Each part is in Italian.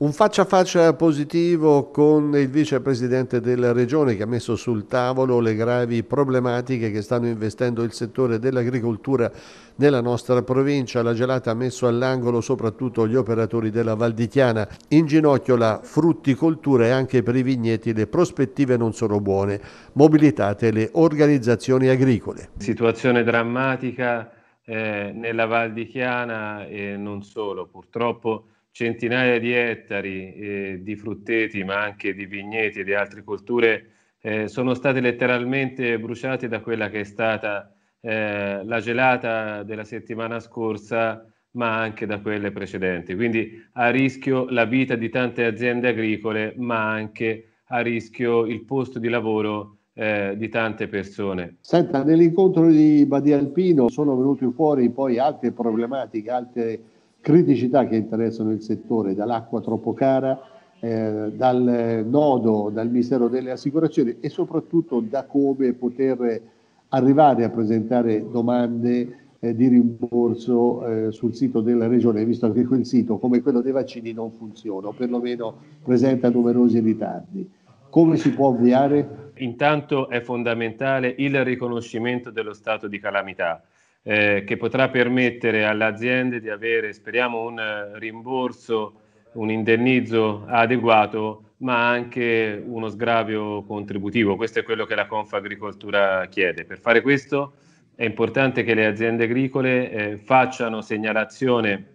Un faccia a faccia positivo con il vicepresidente della regione che ha messo sul tavolo le gravi problematiche che stanno investendo il settore dell'agricoltura nella nostra provincia. La gelata ha messo all'angolo soprattutto gli operatori della Valdichiana. In ginocchio la frutticoltura e anche per i vigneti le prospettive non sono buone. Mobilitate le organizzazioni agricole. Situazione drammatica eh, nella Valdichiana e non solo, purtroppo centinaia di ettari eh, di frutteti, ma anche di vigneti e di altre colture, eh, sono stati letteralmente bruciati da quella che è stata eh, la gelata della settimana scorsa, ma anche da quelle precedenti. Quindi a rischio la vita di tante aziende agricole, ma anche a rischio il posto di lavoro eh, di tante persone. Senta, nell'incontro di Badia Alpino sono venuti fuori poi altre problematiche, altre criticità che interessano il settore, dall'acqua troppo cara, eh, dal nodo, dal Ministero delle Assicurazioni e soprattutto da come poter arrivare a presentare domande eh, di rimborso eh, sul sito della Regione, visto che quel sito, come quello dei vaccini, non funziona o perlomeno presenta numerosi ritardi. Come si può avviare? Intanto è fondamentale il riconoscimento dello stato di calamità eh, che potrà permettere alle aziende di avere, speriamo, un eh, rimborso, un indennizzo adeguato, ma anche uno sgravio contributivo. Questo è quello che la Confagricoltura chiede. Per fare questo è importante che le aziende agricole eh, facciano segnalazione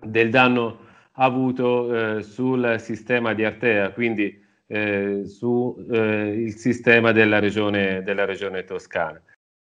del danno avuto eh, sul sistema di Artea, quindi eh, sul eh, sistema della regione, della regione toscana.